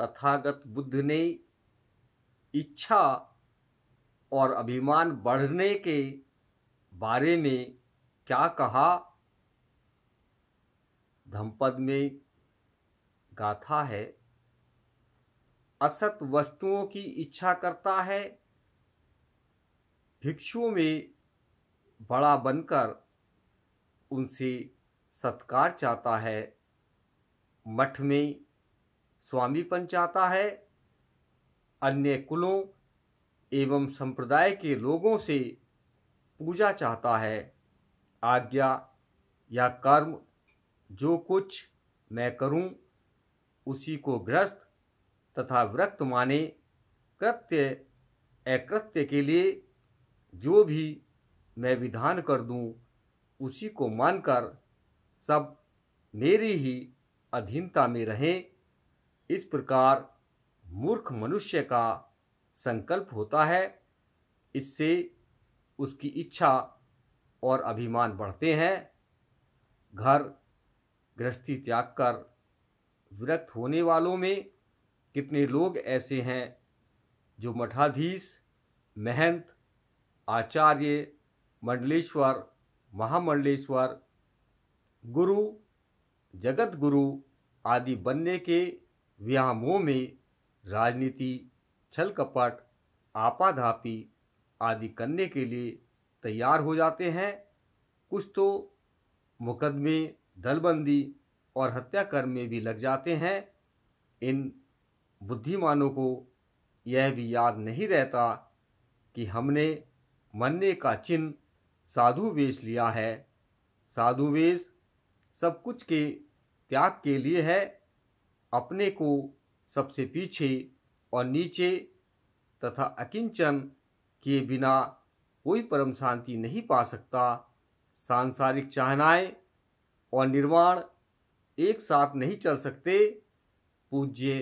तथागत बुद्ध ने इच्छा और अभिमान बढ़ने के बारे में क्या कहा धमपद में गाथा है असत वस्तुओं की इच्छा करता है भिक्षुओं में बड़ा बनकर उनसे सत्कार चाहता है मठ में स्वामीपन चाहता है अन्य कुलों एवं संप्रदाय के लोगों से पूजा चाहता है आज्ञा या कर्म जो कुछ मैं करूं उसी को ग्रस्त तथा व्रक्त माने कृत्य अकृत्य के लिए जो भी मैं विधान कर दूं उसी को मानकर सब मेरी ही अधीनता में रहें इस प्रकार मूर्ख मनुष्य का संकल्प होता है इससे उसकी इच्छा और अभिमान बढ़ते हैं घर गृहस्थी त्याग कर विरक्त होने वालों में कितने लोग ऐसे हैं जो मठाधीश महंत आचार्य मंडलेश्वर महामंडलेश्वर गुरु जगत गुरु आदि बनने के व्यामोह में राजनीति छल कपट आपाधापी आदि करने के लिए तैयार हो जाते हैं कुछ तो मुकदमे दलबंदी और हत्याकर में भी लग जाते हैं इन बुद्धिमानों को यह भी याद नहीं रहता कि हमने मरने का चिन्ह साधु वेश लिया है साधु वेश सब कुछ के त्याग के लिए है अपने को सबसे पीछे और नीचे तथा अकिंचन के बिना कोई परम शांति नहीं पा सकता सांसारिक चाहनाएं और निर्वाण एक साथ नहीं चल सकते पूज्य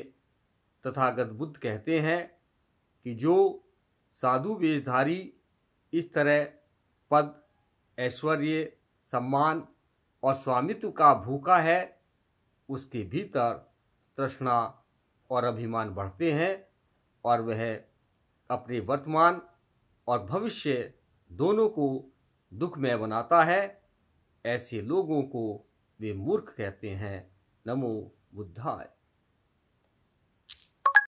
तथागत बुद्ध कहते हैं कि जो साधु वेशधारी इस तरह पद ऐश्वर्य सम्मान और स्वामित्व का भूखा है उसके भीतर तृष्णा और अभिमान बढ़ते हैं और वह अपने वर्तमान और भविष्य दोनों को दुखमय बनाता है ऐसे लोगों को वे मूर्ख कहते हैं नमो बुद्धाय